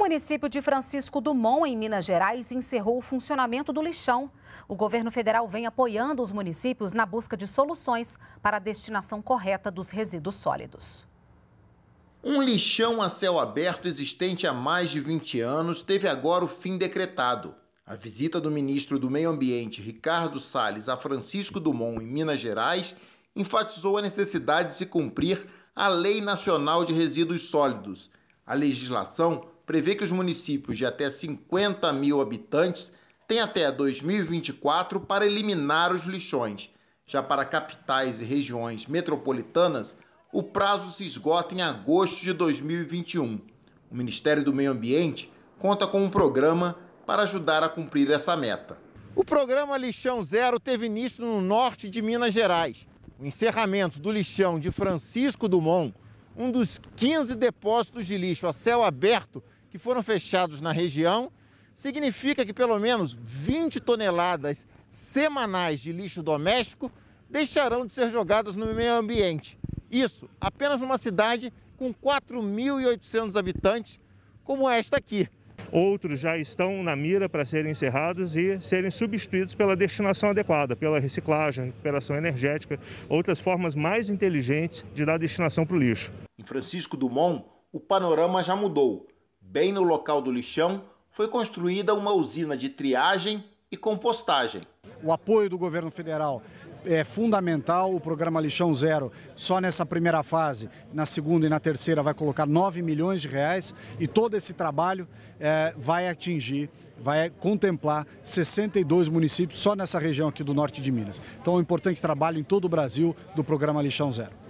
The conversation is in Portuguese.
município de Francisco Dumont, em Minas Gerais, encerrou o funcionamento do lixão. O governo federal vem apoiando os municípios na busca de soluções para a destinação correta dos resíduos sólidos. Um lixão a céu aberto existente há mais de 20 anos teve agora o fim decretado. A visita do ministro do Meio Ambiente, Ricardo Salles, a Francisco Dumont, em Minas Gerais, enfatizou a necessidade de se cumprir a Lei Nacional de Resíduos Sólidos. A legislação prevê que os municípios de até 50 mil habitantes têm até 2024 para eliminar os lixões. Já para capitais e regiões metropolitanas, o prazo se esgota em agosto de 2021. O Ministério do Meio Ambiente conta com um programa para ajudar a cumprir essa meta. O programa Lixão Zero teve início no norte de Minas Gerais. O encerramento do lixão de Francisco Dumont, um dos 15 depósitos de lixo a céu aberto que foram fechados na região, significa que pelo menos 20 toneladas semanais de lixo doméstico deixarão de ser jogadas no meio ambiente. Isso apenas numa cidade com 4.800 habitantes, como esta aqui. Outros já estão na mira para serem encerrados e serem substituídos pela destinação adequada, pela reciclagem, recuperação energética, outras formas mais inteligentes de dar destinação para o lixo. Em Francisco Dumont, o panorama já mudou. Bem no local do lixão, foi construída uma usina de triagem e compostagem. O apoio do governo federal é fundamental. O programa Lixão Zero, só nessa primeira fase, na segunda e na terceira, vai colocar 9 milhões de reais e todo esse trabalho é, vai atingir, vai contemplar 62 municípios só nessa região aqui do norte de Minas. Então, é um importante trabalho em todo o Brasil do programa Lixão Zero.